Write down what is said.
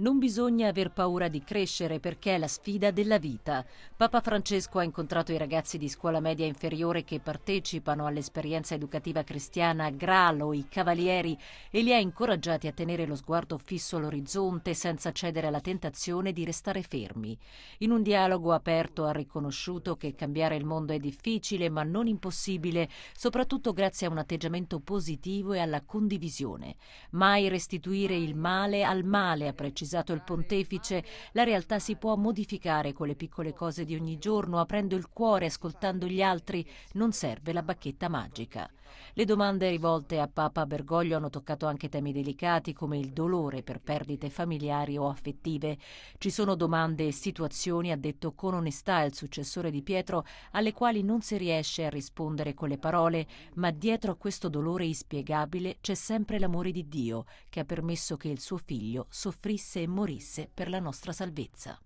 Non bisogna aver paura di crescere perché è la sfida della vita. Papa Francesco ha incontrato i ragazzi di scuola media inferiore che partecipano all'esperienza educativa cristiana Gralo, i Cavalieri, e li ha incoraggiati a tenere lo sguardo fisso all'orizzonte senza cedere alla tentazione di restare fermi. In un dialogo aperto ha riconosciuto che cambiare il mondo è difficile ma non impossibile, soprattutto grazie a un atteggiamento positivo e alla condivisione. Mai restituire il male al male, a precisione precisato il pontefice, la realtà si può modificare con le piccole cose di ogni giorno, aprendo il cuore, ascoltando gli altri, non serve la bacchetta magica. Le domande rivolte a Papa Bergoglio hanno toccato anche temi delicati come il dolore per perdite familiari o affettive. Ci sono domande e situazioni, ha detto con onestà il successore di Pietro, alle quali non si riesce a rispondere con le parole, ma dietro a questo dolore inspiegabile c'è sempre l'amore di Dio che ha permesso che il suo figlio soffrisse e morisse per la nostra salvezza.